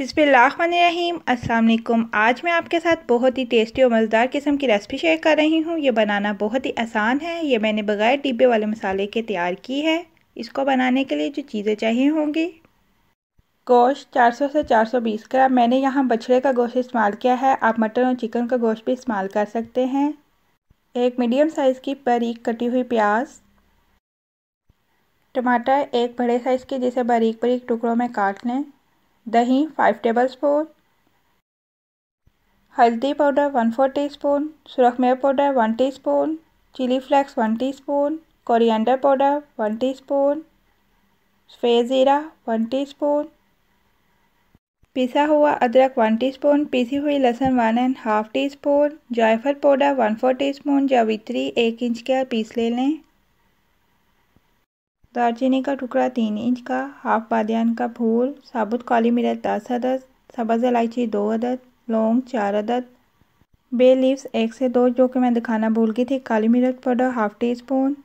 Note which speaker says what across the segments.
Speaker 1: बिसमीम अस्सलाम आज मैं आपके साथ बहुत ही टेस्टी और मज़ेदार किस्म की रेसिपी शेयर कर रही हूँ ये बनाना बहुत ही आसान है ये मैंने बग़ैर डिब्बे वाले मसाले के तैयार की है इसको बनाने के लिए जो चीज़ें चाहिए होंगी गोश्त 400 से 420 ग्राम मैंने यहाँ बछड़े का गोश्त इस्तेमाल किया है आप मटन और चिकन का गोश्त भी इस्तेमाल कर सकते हैं एक मीडियम साइज़ की बारीक कटी हुई प्याज टमाटर एक बड़े साइज़ के जिसे बारीक बारीक टुकड़ों में काट लें दही फाइव टेबल स्पून हल्दी powder one four teaspoon सुरखमेर powder one teaspoon chilli flakes one teaspoon coriander powder one teaspoon सफ़ेद ज़ीरा वन टी स्पून पिसा हुआ अदरक वन टी स्पून पिसी हुई लहसुन one and half teaspoon जायफल powder one four teaspoon जावित्री एक इंच का पीस ले लें दालचीनी का टुकड़ा तीन इंच का हाफ बादियान का फूल साबुत काली मिर्च दस अदद सब्ज़ इलायची दो अदद लौंग चार अदद बे लीव्स एक से दो जो कि मैं दिखाना भूल गई थी काली मिर्च पाउडर हाफ़ टी स्पून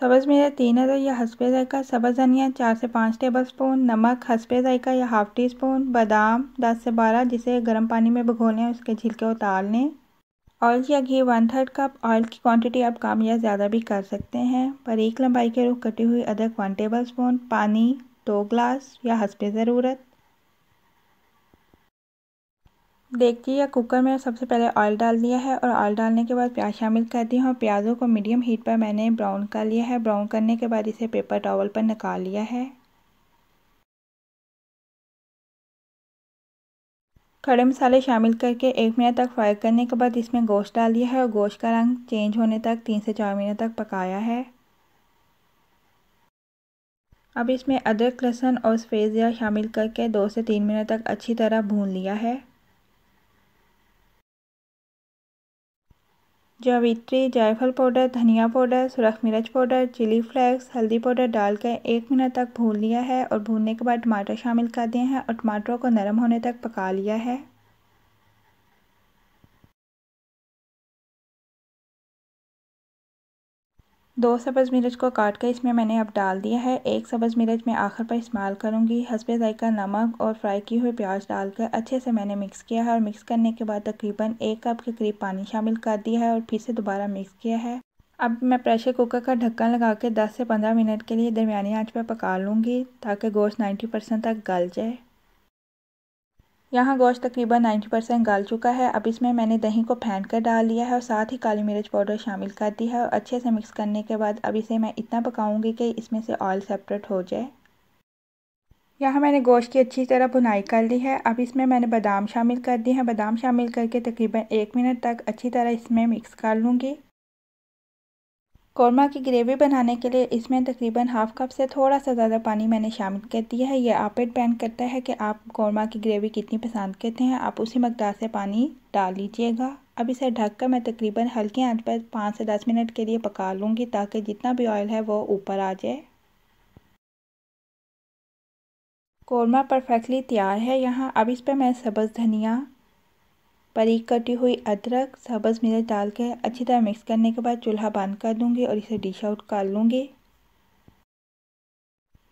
Speaker 1: सब्ज़ मिर्च तीन अदद या हसबे जायका सब्ज़ धनिया चार से पाँच टेबल स्पून नमक हसबे जायका या हाफ़ टी स्पून बादाम दस से बारह जिसे गर्म पानी में भिगो लें उसके छिलके उतार लें ऑयल की घी वन थर्ड कप ऑयल की क्वांटिटी आप कम या ज़्यादा भी कर सकते हैं पर एक लंबाई के रुख कटी हुई अदरक वन टेबल स्पून पानी दो ग्लास या हंसपे ज़रूरत देखिए या कुकर में सबसे पहले ऑयल डाल दिया है और ऑयल डालने के बाद प्याज शामिल कर दी हूँ प्याज़ों को मीडियम हीट पर मैंने ब्राउन कर लिया है ब्राउन करने के बाद इसे पेपर टॉवल पर निकाल लिया है खड़े मसाले शामिल करके एक मिनट तक फ्राई करने के बाद इसमें गोश्त डाल दिया है और गोश्त का रंग चेंज होने तक तीन से चार मिनट तक पकाया है अब इसमें अदरक लहसुन और सफ़ेद ज़ीरा शामिल करके दो से तीन मिनट तक अच्छी तरह भून लिया है जावित्री जायफल पाउडर धनिया पाउडर सुरख मिर्च पाउडर चिली फ्लेक्स हल्दी पाउडर डालकर एक मिनट तक भून लिया है और भूनने के बाद टमाटर शामिल कर दिए हैं और टमाटरों को नरम होने तक पका लिया है दो सब्ज़ मिर्च को काट कर इसमें मैंने अब डाल दिया है एक सब्ज़ मिर्च मैं आखिर पर इस्तेमाल करूँगी हंसबे जायका नमक और फ्राई की हुई प्याज डालकर अच्छे से मैंने मिक्स किया है और मिक्स करने के बाद तकरीबन एक कप के करीब पानी शामिल कर दिया है और फिर से दोबारा मिक्स किया है अब मैं प्रेशर कुकर का ढक्कन लगा के दस से पंद्रह मिनट के लिए दरमिया आँच पर पका लूँगी ताकि गोश्त नाइन्टी परसेंट तक गल जाए यहाँ गोश्त तकरीबन 90 परसेंट गाल चुका है अब इसमें मैंने दही को फेंट कर डाल लिया है और साथ ही काली मिर्च पाउडर शामिल कर दी है और अच्छे से मिक्स करने के बाद अब इसे मैं इतना पकाऊंगी कि इसमें से ऑयल सेपरेट हो जाए यहाँ मैंने गोश्त की अच्छी तरह भुनाई कर ली है अब इसमें मैंने बादाम शामिल कर दिए हैं बादाम शामिल करके तकरीबन एक मिनट तक अच्छी तरह इसमें मिक्स कर लूँगी कौरमा की ग्रेवी बनाने के लिए इसमें तकरीबन हाफ़ कप से थोड़ा सा ज़्यादा पानी मैंने शामिल कर दिया है यह आप डिपेंड करता है कि आप कौरमा की ग्रेवी कितनी पसंद करते हैं आप उसी मकदार से पानी डाल लीजिएगा अब इसे ढक कर मैं तकरीबन हल्के आंच पर पाँच से दस मिनट के लिए पका लूँगी ताकि जितना भी ऑयल है वो ऊपर आ जाए कौरमा परफेक्टली तैयार है यहाँ अब इस पर मैं सब्ज़ धनिया बारीक कटी हुई अदरक सब्ज मिर्च डाल के अच्छी तरह मिक्स करने के बाद चूल्हा बंद कर दूंगी और इसे डिश आउट कर लूँगी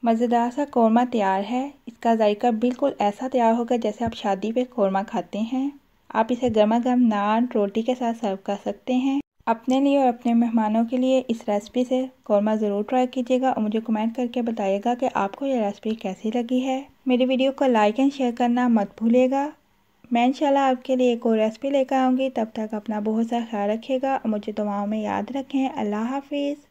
Speaker 1: मज़ेदार सा कौरमा तैयार है इसका जायका बिल्कुल ऐसा तैयार होगा जैसे आप शादी पे कौरमा खाते हैं आप इसे गर्मा गर्म नान रोटी के साथ सर्व कर सकते हैं अपने लिए और अपने मेहमानों के लिए इस रेसिपी से कौरमा ज़रूर ट्राई कीजिएगा और मुझे कमेंट करके बताइएगा कि आपको यह रेसिपी कैसी लगी है मेरी वीडियो को लाइक एंड शेयर करना मत भूलिएगा मैं इंशाल्लाह आपके लिए एक और रेसिपी लेकर आऊँगी तब तक अपना बहुत सा ख्याल रखिएगा मुझे दुआओं में याद रखें अल्लाह हाफिज़